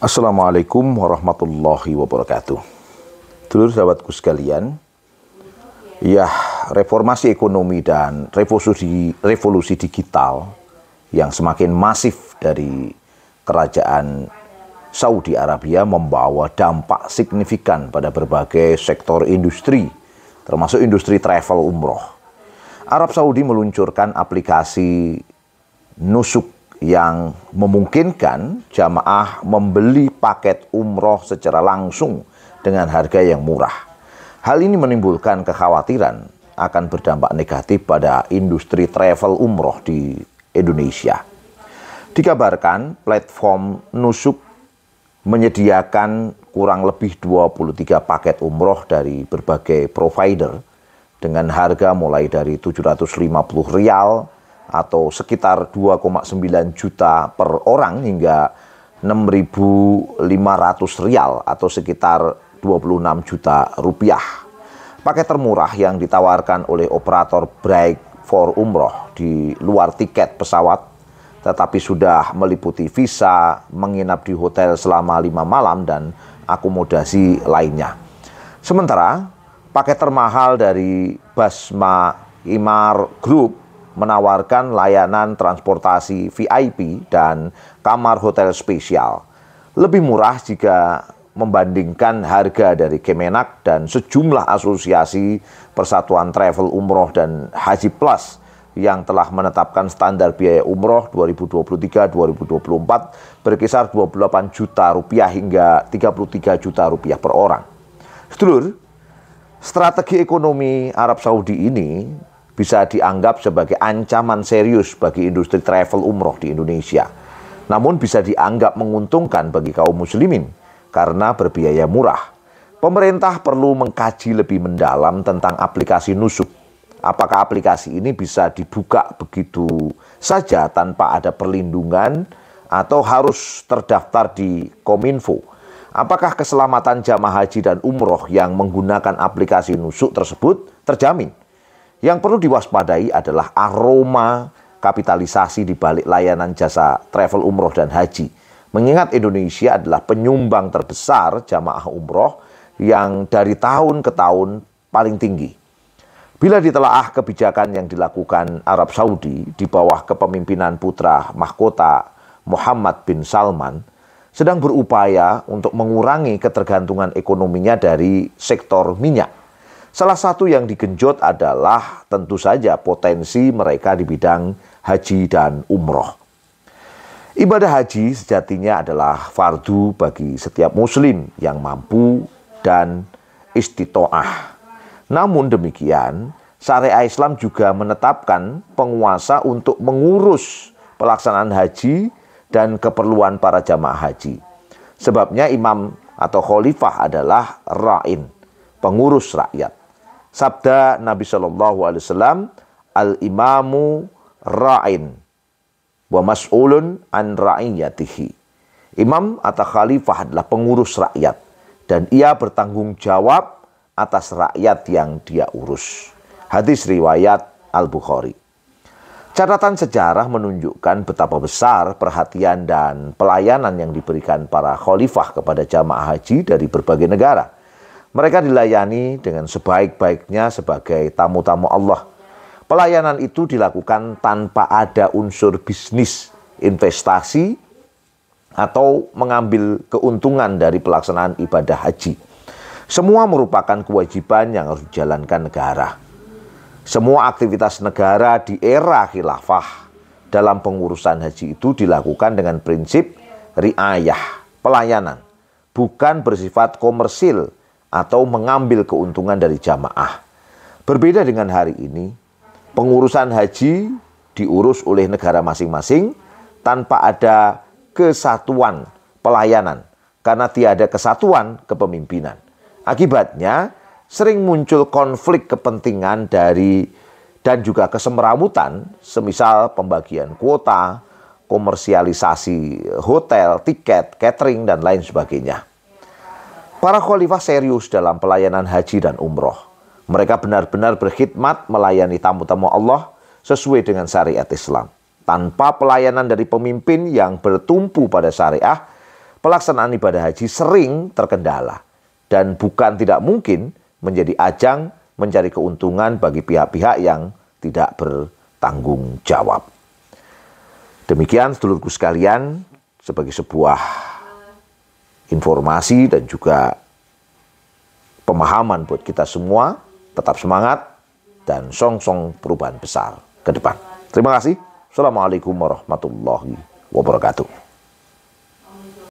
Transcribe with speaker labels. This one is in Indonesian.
Speaker 1: Assalamualaikum warahmatullahi wabarakatuh. Dulur sahabatku sekalian, ya reformasi ekonomi dan revolusi revolusi digital yang semakin masif dari kerajaan Saudi Arabia membawa dampak signifikan pada berbagai sektor industri, termasuk industri travel umroh. Arab Saudi meluncurkan aplikasi Nusuk yang memungkinkan jamaah membeli paket umroh secara langsung dengan harga yang murah. Hal ini menimbulkan kekhawatiran akan berdampak negatif pada industri travel umroh di Indonesia. Dikabarkan platform Nusuk menyediakan kurang lebih 23 paket umroh dari berbagai provider dengan harga mulai dari 750 rial atau sekitar 2,9 juta per orang hingga 6.500 rial atau sekitar 26 juta rupiah. Paket termurah yang ditawarkan oleh operator Break for Umroh di luar tiket pesawat tetapi sudah meliputi visa, menginap di hotel selama lima malam dan akomodasi lainnya. Sementara paket termahal dari Basma Imar Group menawarkan layanan transportasi VIP dan kamar hotel spesial. Lebih murah jika membandingkan harga dari Kemenak dan sejumlah asosiasi Persatuan Travel Umroh dan Haji Plus yang telah menetapkan standar biaya umroh 2023-2024 berkisar 28 juta rupiah hingga 33 juta rupiah per orang. Sedulur, strategi ekonomi Arab Saudi ini bisa dianggap sebagai ancaman serius bagi industri travel umroh di Indonesia. Namun bisa dianggap menguntungkan bagi kaum muslimin karena berbiaya murah. Pemerintah perlu mengkaji lebih mendalam tentang aplikasi nusuk. Apakah aplikasi ini bisa dibuka begitu saja tanpa ada perlindungan atau harus terdaftar di Kominfo? Apakah keselamatan jamaah haji dan umroh yang menggunakan aplikasi nusuk tersebut terjamin? Yang perlu diwaspadai adalah aroma kapitalisasi di balik layanan jasa travel umroh dan haji. Mengingat Indonesia adalah penyumbang terbesar jamaah umroh yang dari tahun ke tahun paling tinggi. Bila ditelaah kebijakan yang dilakukan Arab Saudi di bawah kepemimpinan putra mahkota Muhammad bin Salman, sedang berupaya untuk mengurangi ketergantungan ekonominya dari sektor minyak. Salah satu yang digenjot adalah tentu saja potensi mereka di bidang haji dan umroh. Ibadah haji sejatinya adalah fardu bagi setiap muslim yang mampu dan istitoah. Namun demikian, syariah Islam juga menetapkan penguasa untuk mengurus pelaksanaan haji dan keperluan para jamaah haji. Sebabnya imam atau khalifah adalah ra'in, pengurus rakyat. Sabda Nabi Shallallahu Alaihi Wasallam, al imamu ra'in wa mas'ulun an ra'iyatihi. Imam atau khalifah adalah pengurus rakyat dan ia bertanggung jawab atas rakyat yang dia urus. Hadis riwayat Al-Bukhari. Catatan sejarah menunjukkan betapa besar perhatian dan pelayanan yang diberikan para khalifah kepada jamaah haji dari berbagai negara. Mereka dilayani dengan sebaik-baiknya sebagai tamu-tamu Allah. Pelayanan itu dilakukan tanpa ada unsur bisnis, investasi, atau mengambil keuntungan dari pelaksanaan ibadah haji. Semua merupakan kewajiban yang harus dijalankan negara. Semua aktivitas negara di era khilafah dalam pengurusan haji itu dilakukan dengan prinsip riayah, pelayanan, bukan bersifat komersil atau mengambil keuntungan dari jamaah. Berbeda dengan hari ini, pengurusan haji diurus oleh negara masing-masing tanpa ada kesatuan pelayanan karena tiada kesatuan kepemimpinan. Akibatnya sering muncul konflik kepentingan dari dan juga kesemeramutan semisal pembagian kuota, komersialisasi hotel, tiket, catering dan lain sebagainya. Para khalifah serius dalam pelayanan haji dan umroh. Mereka benar-benar berkhidmat melayani tamu-tamu Allah sesuai dengan syariat Islam. Tanpa pelayanan dari pemimpin yang bertumpu pada syariah, pelaksanaan ibadah haji sering terkendala dan bukan tidak mungkin menjadi ajang mencari keuntungan bagi pihak-pihak yang tidak bertanggung jawab. Demikian sedulurku sekalian sebagai sebuah informasi dan juga pemahaman buat kita semua. Tetap semangat dan song-song perubahan besar ke depan. Terima kasih. Assalamualaikum warahmatullahi wabarakatuh.